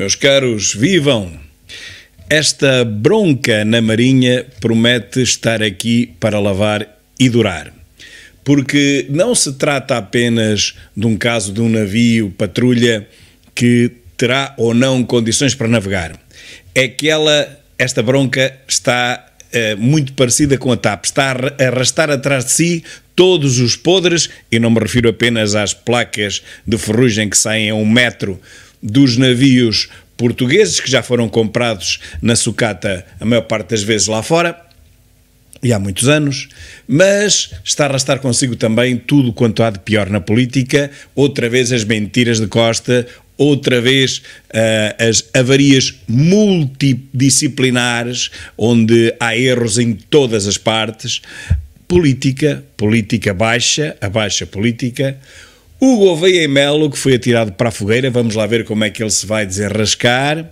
Meus caros, vivam! Esta bronca na Marinha promete estar aqui para lavar e durar. Porque não se trata apenas de um caso de um navio patrulha que terá ou não condições para navegar. É que ela, esta bronca, está eh, muito parecida com a TAP, está a arrastar atrás de si todos os podres, e não me refiro apenas às placas de ferrugem que saem a um metro dos navios portugueses que já foram comprados na sucata a maior parte das vezes lá fora e há muitos anos, mas está a arrastar consigo também tudo quanto há de pior na política, outra vez as mentiras de Costa, outra vez uh, as avarias multidisciplinares, onde há erros em todas as partes, política, política baixa, a baixa política, o Gouveia e Melo, que foi atirado para a fogueira, vamos lá ver como é que ele se vai desenrascar,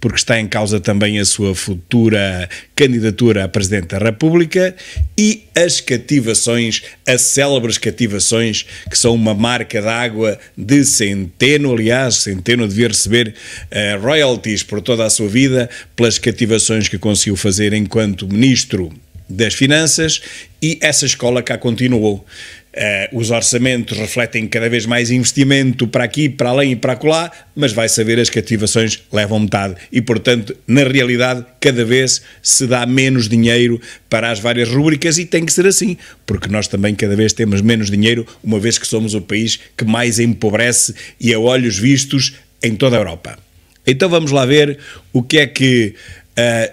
porque está em causa também a sua futura candidatura a Presidente da República e as cativações, as célebres cativações, que são uma marca d'água de Centeno. Aliás, Centeno devia receber uh, royalties por toda a sua vida pelas cativações que conseguiu fazer enquanto Ministro das Finanças e essa escola cá continuou. Uh, os orçamentos refletem cada vez mais investimento para aqui, para além e para acolá, mas vai saber as cativações levam metade. E, portanto, na realidade, cada vez se dá menos dinheiro para as várias rubricas e tem que ser assim, porque nós também cada vez temos menos dinheiro, uma vez que somos o país que mais empobrece e a olhos vistos em toda a Europa. Então vamos lá ver o que é que eh,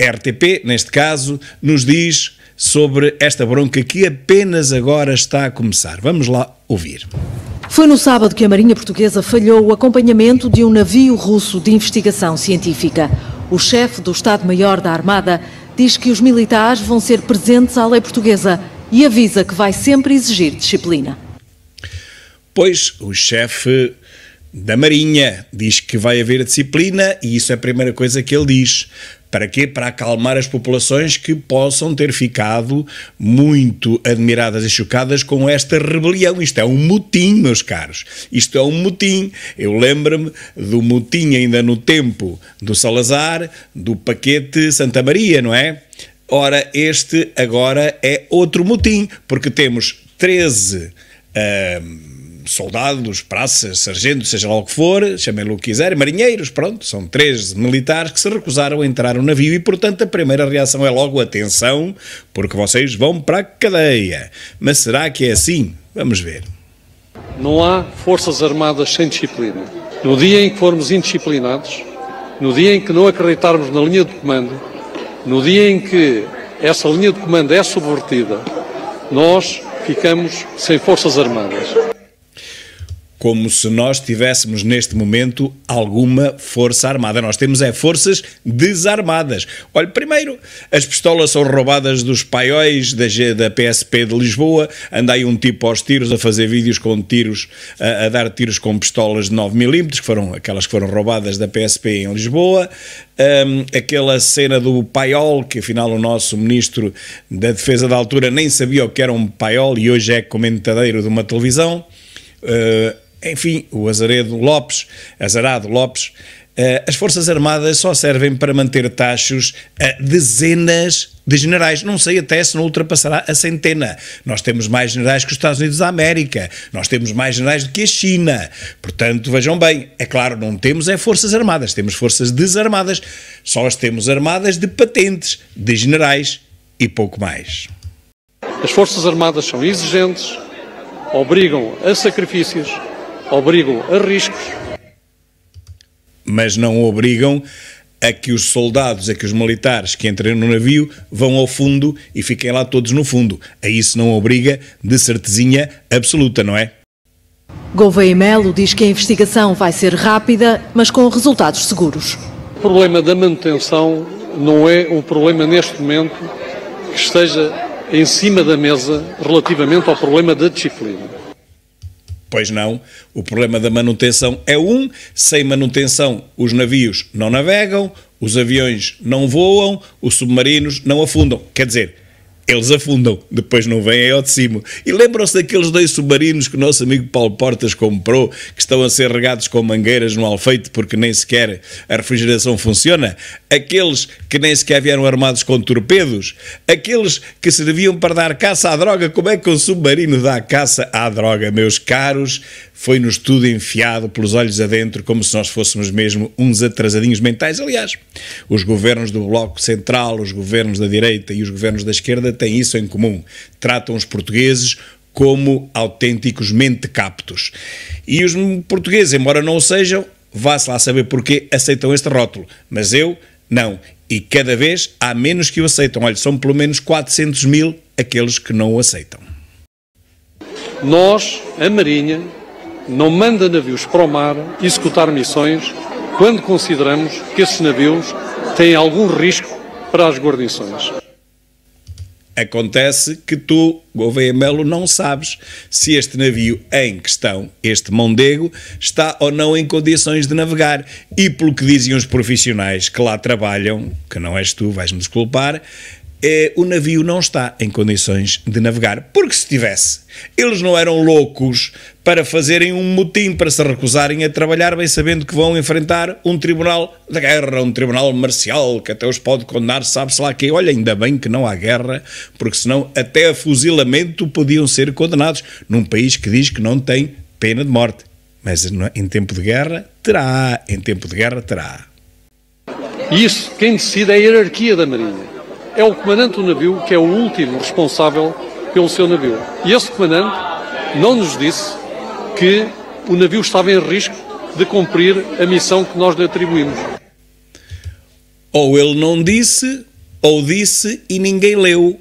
a RTP, neste caso, nos diz sobre esta bronca que apenas agora está a começar. Vamos lá ouvir. Foi no sábado que a Marinha Portuguesa falhou o acompanhamento de um navio russo de investigação científica. O chefe do Estado-Maior da Armada diz que os militares vão ser presentes à lei portuguesa e avisa que vai sempre exigir disciplina. Pois, o chefe da Marinha diz que vai haver disciplina e isso é a primeira coisa que ele diz. Para quê? Para acalmar as populações que possam ter ficado muito admiradas e chocadas com esta rebelião. Isto é um motim, meus caros. Isto é um motim. Eu lembro-me do motim ainda no tempo do Salazar, do paquete Santa Maria, não é? Ora, este agora é outro motim, porque temos 13 soldados, praças, sargentos, seja lá o que for, chamem-lhe o que quiser, marinheiros, pronto, são três militares que se recusaram a entrar no navio e, portanto, a primeira reação é logo atenção, porque vocês vão para a cadeia. Mas será que é assim? Vamos ver. Não há forças armadas sem disciplina. No dia em que formos indisciplinados, no dia em que não acreditarmos na linha de comando, no dia em que essa linha de comando é subvertida, nós ficamos sem forças armadas como se nós tivéssemos neste momento alguma força armada. Nós temos é forças desarmadas. Olha, primeiro, as pistolas são roubadas dos paióis da, da PSP de Lisboa, anda aí um tipo aos tiros a fazer vídeos com tiros, a, a dar tiros com pistolas de 9mm, que foram aquelas que foram roubadas da PSP em Lisboa. Um, aquela cena do paiol, que afinal o nosso ministro da defesa da altura nem sabia o que era um paiol e hoje é comentadeiro de uma televisão. Uh, enfim, o Azaredo Lopes, Azarado Lopes, eh, as Forças Armadas só servem para manter taxos a dezenas de generais. Não sei até se não ultrapassará a centena. Nós temos mais generais que os Estados Unidos da América. Nós temos mais generais do que a China. Portanto, vejam bem, é claro, não temos é forças armadas, temos forças desarmadas. Só as temos armadas de patentes, de generais e pouco mais. As Forças Armadas são exigentes, obrigam a sacrifícios obrigam a riscos. Mas não obrigam a que os soldados, a que os militares que entrem no navio vão ao fundo e fiquem lá todos no fundo. A isso não obriga de certezinha absoluta, não é? Gouveia Melo diz que a investigação vai ser rápida, mas com resultados seguros. O problema da manutenção não é um problema neste momento que esteja em cima da mesa relativamente ao problema da disciplina. Pois não, o problema da manutenção é um, sem manutenção os navios não navegam, os aviões não voam, os submarinos não afundam. Quer dizer, eles afundam, depois não vêm é ao de cima. E lembram-se daqueles dois submarinos que o nosso amigo Paulo Portas comprou, que estão a ser regados com mangueiras no alfeite porque nem sequer a refrigeração funciona? Aqueles que nem sequer vieram armados com torpedos? Aqueles que serviam para dar caça à droga? Como é que um submarino dá caça à droga, meus caros? foi-nos tudo enfiado pelos olhos adentro, como se nós fôssemos mesmo uns atrasadinhos mentais. Aliás, os governos do Bloco Central, os governos da direita e os governos da esquerda têm isso em comum. Tratam os portugueses como autênticos mentecaptos. E os portugueses, embora não o sejam, vá-se lá saber porquê, aceitam este rótulo. Mas eu, não. E cada vez há menos que o aceitam. Olha, são pelo menos 400 mil aqueles que não o aceitam. Nós, a Marinha, não manda navios para o mar executar missões quando consideramos que esses navios têm algum risco para as guarnições. Acontece que tu, Gouveia Melo, não sabes se este navio em questão, este Mondego, está ou não em condições de navegar. E pelo que dizem os profissionais que lá trabalham, que não és tu, vais-me desculpar, eh, o navio não está em condições de navegar. Porque se tivesse, eles não eram loucos para fazerem um motim, para se recusarem a trabalhar, bem sabendo que vão enfrentar um tribunal da guerra, um tribunal marcial que até os pode condenar, sabe-se lá que. Olha, ainda bem que não há guerra, porque senão até a fuzilamento podiam ser condenados num país que diz que não tem pena de morte. Mas é, em tempo de guerra terá, em tempo de guerra terá. Isso, quem decide é a hierarquia da Marinha é o comandante do navio que é o último responsável pelo seu navio. E esse comandante não nos disse que o navio estava em risco de cumprir a missão que nós lhe atribuímos. Ou ele não disse, ou disse e ninguém leu.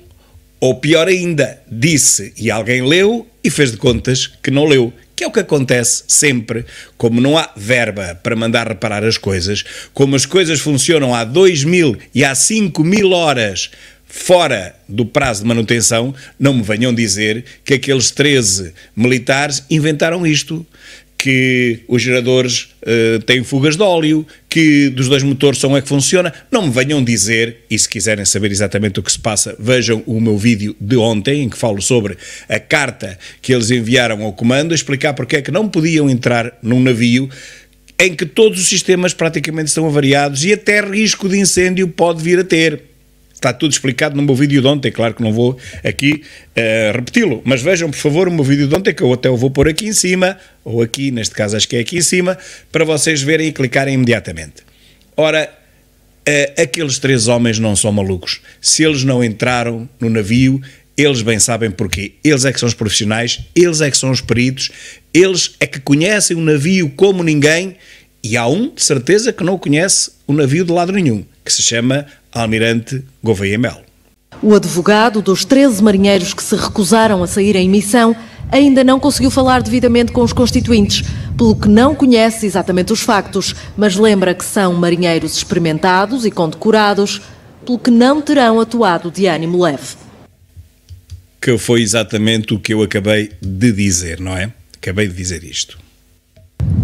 Ou pior ainda, disse e alguém leu e fez de contas que não leu que é o que acontece sempre. Como não há verba para mandar reparar as coisas, como as coisas funcionam há 2 mil e há 5 mil horas fora do prazo de manutenção, não me venham dizer que aqueles 13 militares inventaram isto que os geradores uh, têm fugas de óleo, que dos dois motores só um é que funciona. Não me venham dizer, e se quiserem saber exatamente o que se passa, vejam o meu vídeo de ontem, em que falo sobre a carta que eles enviaram ao comando explicar porque é que não podiam entrar num navio em que todos os sistemas praticamente estão avariados e até risco de incêndio pode vir a ter. Está tudo explicado no meu vídeo de ontem, claro que não vou aqui uh, repeti-lo, mas vejam por favor o meu vídeo de ontem que eu até o vou pôr aqui em cima, ou aqui, neste caso acho que é aqui em cima, para vocês verem e clicarem imediatamente. Ora, uh, aqueles três homens não são malucos. Se eles não entraram no navio, eles bem sabem porquê. Eles é que são os profissionais, eles é que são os peritos, eles é que conhecem o navio como ninguém e há um, de certeza, que não conhece o navio de lado nenhum, que se chama Almirante Gouveia Mel. O advogado dos 13 marinheiros que se recusaram a sair em missão ainda não conseguiu falar devidamente com os constituintes, pelo que não conhece exatamente os factos, mas lembra que são marinheiros experimentados e condecorados, pelo que não terão atuado de ânimo leve. Que foi exatamente o que eu acabei de dizer, não é? Acabei de dizer isto.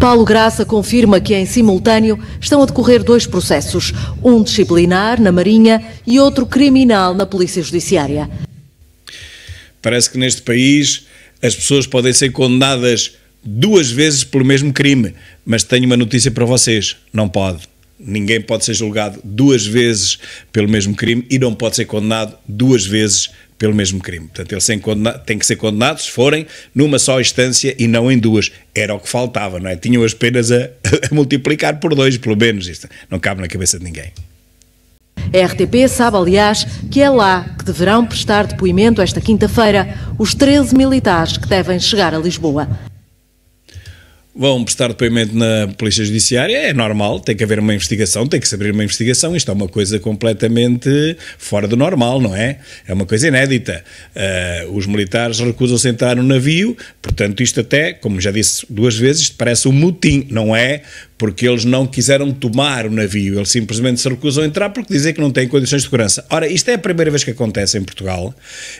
Paulo Graça confirma que, em simultâneo, estão a decorrer dois processos, um disciplinar na Marinha e outro criminal na Polícia Judiciária. Parece que neste país as pessoas podem ser condenadas duas vezes pelo mesmo crime, mas tenho uma notícia para vocês: não pode. Ninguém pode ser julgado duas vezes pelo mesmo crime e não pode ser condenado duas vezes pelo mesmo crime. Portanto, eles têm que ser condenados se forem numa só instância e não em duas. Era o que faltava, não é? Tinham as penas a, a multiplicar por dois, pelo menos. Isto não cabe na cabeça de ninguém. A RTP sabe, aliás, que é lá que deverão prestar depoimento esta quinta-feira os 13 militares que devem chegar a Lisboa vão prestar depoimento na Polícia Judiciária, é normal, tem que haver uma investigação, tem que se abrir uma investigação, isto é uma coisa completamente fora do normal, não é? É uma coisa inédita. Uh, os militares recusam-se entrar no navio, portanto isto até, como já disse duas vezes, parece um motim, não é? Porque eles não quiseram tomar o navio, eles simplesmente se recusam a entrar porque dizem que não têm condições de segurança. Ora, isto é a primeira vez que acontece em Portugal,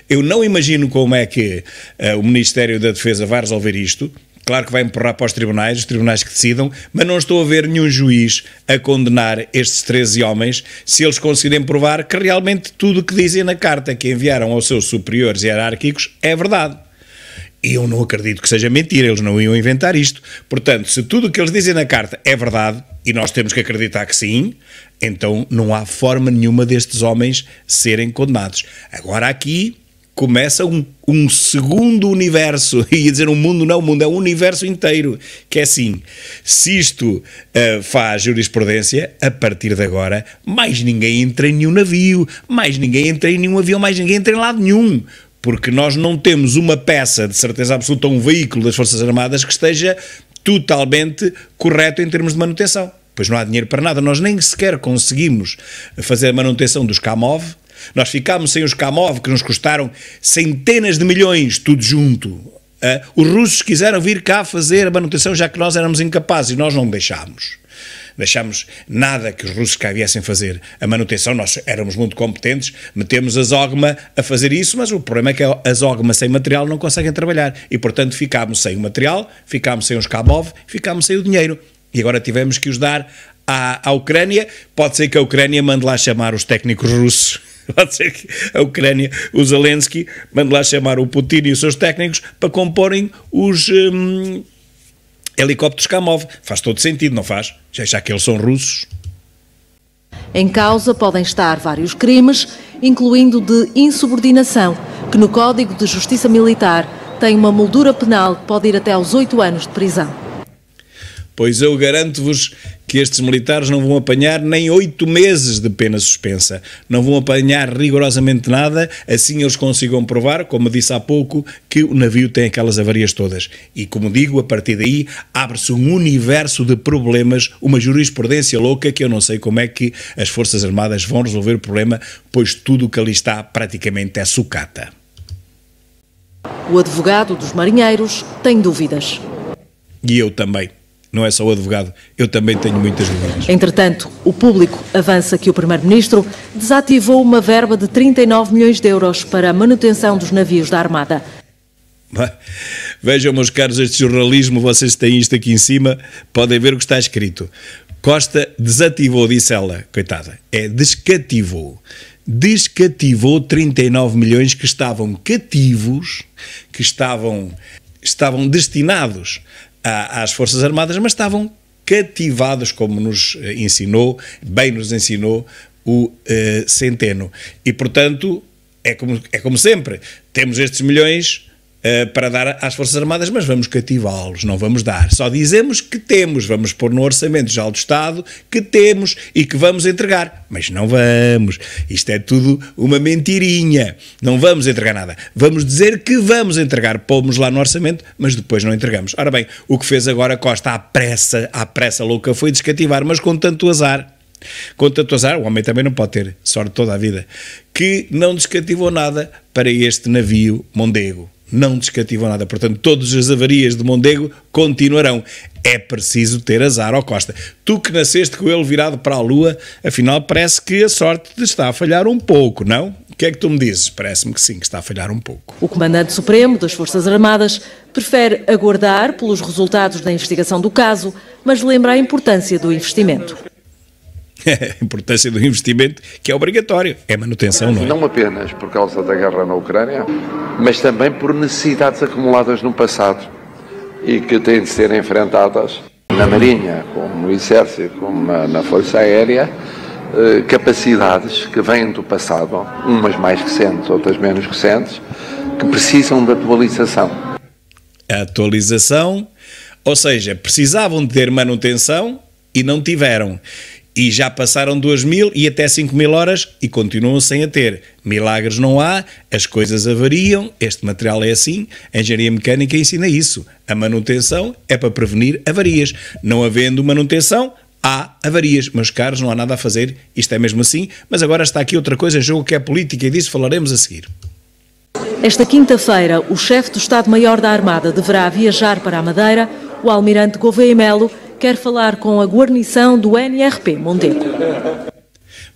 eu não imagino como é que uh, o Ministério da Defesa vai resolver isto, Claro que vai empurrar para os tribunais, os tribunais que decidam, mas não estou a ver nenhum juiz a condenar estes 13 homens se eles conseguirem provar que realmente tudo o que dizem na carta que enviaram aos seus superiores hierárquicos é verdade. E eu não acredito que seja mentira, eles não iam inventar isto. Portanto, se tudo o que eles dizem na carta é verdade, e nós temos que acreditar que sim, então não há forma nenhuma destes homens serem condenados. Agora aqui começa um, um, segundo universo, ia dizer um mundo, não, um mundo, é um universo inteiro, que é assim, se isto uh, faz jurisprudência, a partir de agora, mais ninguém entra em nenhum navio, mais ninguém entra em nenhum avião, mais ninguém entra em lado nenhum, porque nós não temos uma peça de certeza absoluta, um veículo das Forças Armadas que esteja totalmente correto em termos de manutenção. Pois não há dinheiro para nada, nós nem sequer conseguimos fazer a manutenção dos Kamov, nós ficámos sem os Kamov, que nos custaram centenas de milhões, tudo junto. Ah, os russos quiseram vir cá fazer a manutenção, já que nós éramos incapazes e nós não deixámos deixámos nada que os russos cá viessem fazer. A manutenção, nós éramos muito competentes, metemos a Zogma a fazer isso, mas o problema é que a Zogma sem material não conseguem trabalhar. E, portanto, ficámos sem o material, ficámos sem os Kamov, ficámos sem o dinheiro. E agora tivemos que os dar à, à Ucrânia. Pode ser que a Ucrânia mande lá chamar os técnicos russos Pode ser que a Ucrânia, o Zelensky, mande lá chamar o Putin e os seus técnicos para comporem os hum, helicópteros Kamov. Faz todo sentido, não faz? Já, já que eles são russos. Em causa podem estar vários crimes, incluindo de insubordinação, que no Código de Justiça Militar tem uma moldura penal que pode ir até aos oito anos de prisão. Pois eu garanto-vos que estes militares não vão apanhar nem oito meses de pena suspensa. Não vão apanhar rigorosamente nada, assim eles consigam provar, como disse há pouco, que o navio tem aquelas avarias todas. E como digo, a partir daí abre-se um universo de problemas, uma jurisprudência louca que eu não sei como é que as Forças Armadas vão resolver o problema, pois tudo o que ali está praticamente é sucata. O advogado dos marinheiros tem dúvidas. E eu também não é só o advogado, eu também tenho muitas dúvidas. Entretanto, o público avança que o Primeiro-Ministro desativou uma verba de 39 milhões de euros para a manutenção dos navios da Armada. Vejam, meus caros, este jornalismo, vocês têm isto aqui em cima, podem ver o que está escrito. Costa desativou, disse ela, coitada, é descativou. Descativou 39 milhões que estavam cativos, que estavam, estavam destinados às Forças Armadas, mas estavam cativados, como nos eh, ensinou, bem nos ensinou o uh, Centeno. E, portanto, é como, é como sempre, temos estes milhões eh, para dar às Forças Armadas, mas vamos cativá-los, não vamos dar. Só dizemos que temos, vamos pôr no orçamento já do Estado que temos e que vamos entregar, mas não vamos. Isto é tudo uma mentirinha. Não vamos entregar nada. Vamos dizer que vamos entregar, pomos lá no orçamento, mas depois não entregamos. Ora bem, o que fez agora Costa à pressa, à pressa louca, foi descativar, mas com tanto azar. Com tanto azar, o homem também não pode ter sorte toda a vida, que não descativou nada para este navio mondego não descativou nada. Portanto, todas as avarias de Mondego continuarão. É preciso ter azar ao Costa. Tu que nasceste com ele virado para a lua, afinal parece que a sorte te está a falhar um pouco, não? O que é que tu me dizes? Parece-me que sim, que está a falhar um pouco. O Comandante Supremo das Forças Armadas prefere aguardar pelos resultados da investigação do caso, mas lembra a importância do investimento. É a importância do investimento, que é obrigatório, é manutenção, não é? Não apenas por causa da guerra na Ucrânia, mas também por necessidades acumuladas no passado e que têm de ser enfrentadas na Marinha, como no Exército, como na Força Aérea, eh, capacidades que vêm do passado, umas mais recentes, outras menos recentes, que precisam de atualização. A atualização, ou seja, precisavam de ter manutenção e não tiveram. E já passaram 2 mil e até 5 mil horas e continuam sem a ter. Milagres não há, as coisas avariam, este material é assim. A engenharia mecânica ensina isso. A manutenção é para prevenir avarias. Não havendo manutenção, há avarias. Meus caros, não há nada a fazer, isto é mesmo assim. Mas agora está aqui outra coisa em jogo que é política e disso falaremos a seguir. Esta quinta-feira, o chefe do Estado-Maior da Armada deverá viajar para a Madeira. O almirante Gouveia Melo quer falar com a guarnição do NRP Mondego.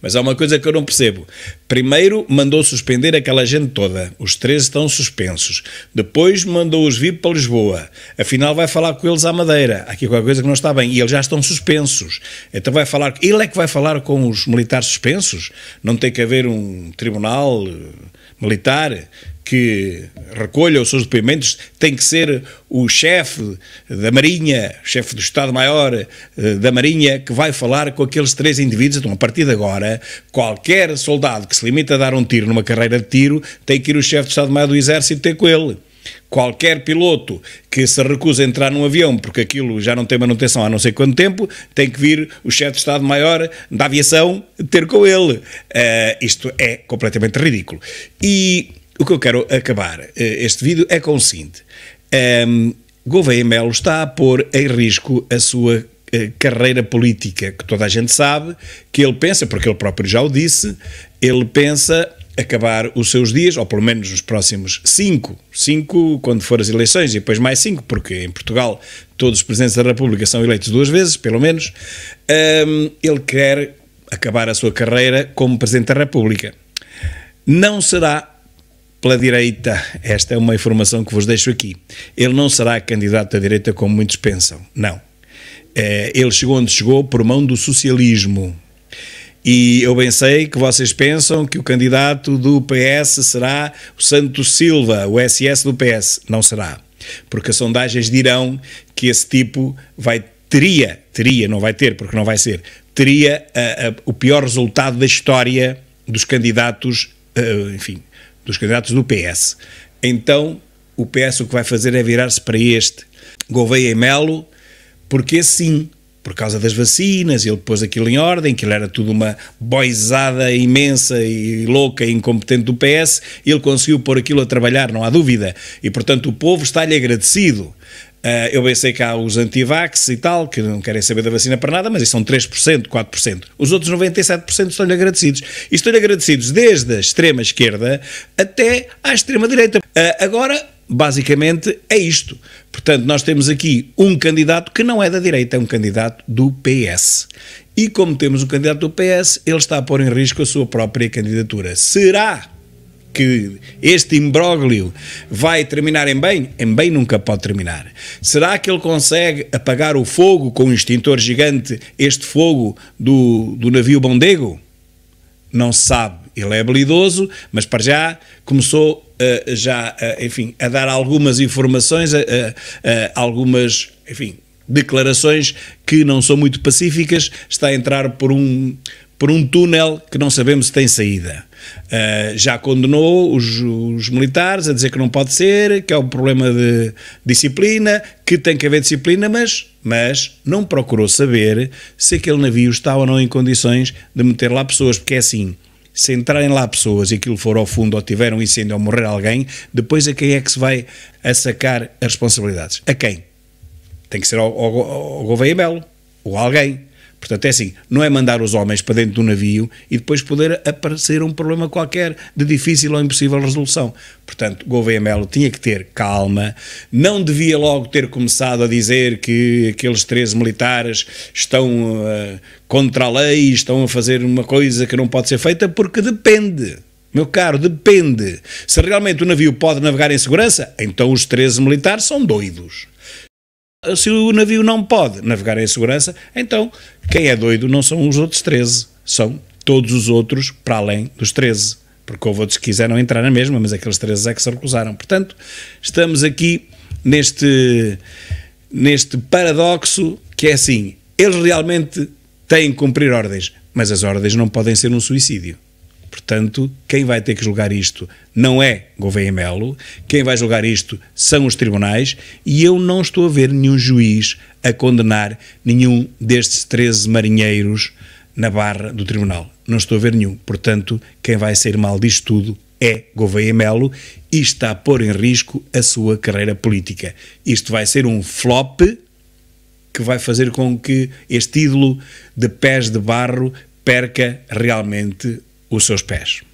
Mas há uma coisa que eu não percebo. Primeiro mandou suspender aquela gente toda. Os três estão suspensos. Depois mandou-os vir para Lisboa. Afinal, vai falar com eles à Madeira. Aqui é qualquer coisa que não está bem. E eles já estão suspensos. Então vai falar. Ele é que vai falar com os militares suspensos? Não tem que haver um tribunal eh, militar? que recolha os seus depoimentos tem que ser o chefe da Marinha, chefe do Estado-Maior eh, da Marinha, que vai falar com aqueles três indivíduos. Então, a partir de agora, qualquer soldado que se limita a dar um tiro numa carreira de tiro tem que ir o chefe do Estado-Maior do Exército ter com ele. Qualquer piloto que se recusa a entrar num avião porque aquilo já não tem manutenção há não sei quanto tempo, tem que vir o chefe de Estado-Maior da aviação ter com ele. Uh, isto é completamente ridículo. E o que eu quero acabar eh, este vídeo é com o seguinte: um, ehm, Gouveia Melo está a pôr em risco a sua eh, carreira política, que toda a gente sabe, que ele pensa, porque ele próprio já o disse, ele pensa acabar os seus dias, ou pelo menos os próximos cinco, cinco quando for as eleições, e depois mais cinco, porque em Portugal todos os presidentes da República são eleitos duas vezes, pelo menos, um, ehm, ele quer acabar a sua carreira como presidente da República. Não será pela direita. Esta é uma informação que vos deixo aqui. Ele não será candidato à direita como muitos pensam. Não. Eh, ele chegou onde chegou por mão do socialismo. E eu bem sei que vocês pensam que o candidato do PS será o Santos Silva, o SS do PS. Não será. Porque as sondagens dirão que esse tipo vai teria, teria, não vai ter, porque não vai ser, teria a, eh, a, eh, o pior resultado da história dos candidatos, enfim, dos candidatos do PS. Então, o PS o que vai fazer é virar-se para este Gouveia e Melo, porque sim, por causa das vacinas, ele pôs aquilo em ordem, que ele era tudo uma boizada imensa e louca e incompetente do PS, ele conseguiu pôr aquilo a trabalhar, não há dúvida. E, portanto, o povo está-lhe agradecido. Eh, eu bem sei que há os anti-vax e tal, que não querem saber da vacina para nada, mas isso são 3%, 4%. Os outros 97% estão-lhe agradecidos. E estão-lhe agradecidos desde a extrema esquerda até à extrema direita. Eh, agora, basicamente, é isto. Portanto, nós temos aqui um candidato que não é da direita, é um candidato do PS. E como temos o um candidato do PS, ele está a pôr em risco a sua própria candidatura. Será que este imbróglio vai terminar em bem? Em bem nunca pode terminar. Será que ele consegue apagar o fogo com um extintor gigante, este fogo do, do navio Bondego? Não se sabe. Ele é habilidoso, mas para já começou uh, já, uh, enfim, a dar algumas informações, uh, algumas, enfim, declarações que não são muito pacíficas, está a entrar por um, por um túnel que não sabemos se tem saída. Uh, já condenou os, os, militares a dizer que não pode ser, que é um problema de disciplina, que tem que haver disciplina, mas, mas não procurou saber se aquele navio está ou não em condições de meter lá pessoas, porque é assim. Se entrarem lá pessoas e aquilo for ao fundo, ou tiver um incêndio ou morrer alguém, depois a quem é que se vai a sacar as responsabilidades? A quem? Tem que ser ao, ao, ao Gouveia Belo ou alguém. Portanto, é assim, não é mandar os homens para dentro do navio e depois poder aparecer um problema qualquer de difícil ou impossível resolução. Portanto, Gouveia Melo tinha que ter calma, não devia logo ter começado a dizer que aqueles 13 militares estão uh, contra a lei, estão a fazer uma coisa que não pode ser feita, porque depende. Meu caro, depende. Se realmente o navio pode navegar em segurança, então os 13 militares são doidos. Ah, se o navio não pode navegar em segurança, então quem é doido não são os outros 13, são todos os outros para além dos 13. Porque houve outros que quiseram entrar na mesma, mas aqueles 13 é que se recusaram. Portanto, estamos aqui neste, neste paradoxo que é assim: eles realmente têm que cumprir ordens, mas as ordens não podem ser um suicídio. Portanto, quem vai ter que julgar isto não é Gouveia Melo, quem vai julgar isto são os tribunais e eu não estou a ver nenhum juiz a condenar nenhum destes 13 marinheiros na barra do tribunal. Não estou a ver nenhum. Portanto, quem vai ser mal disto tudo é Gouveia Melo e está a pôr em risco a sua carreira política. Isto vai ser um flop que vai fazer com que este ídolo de pés de barro perca realmente os seus pés.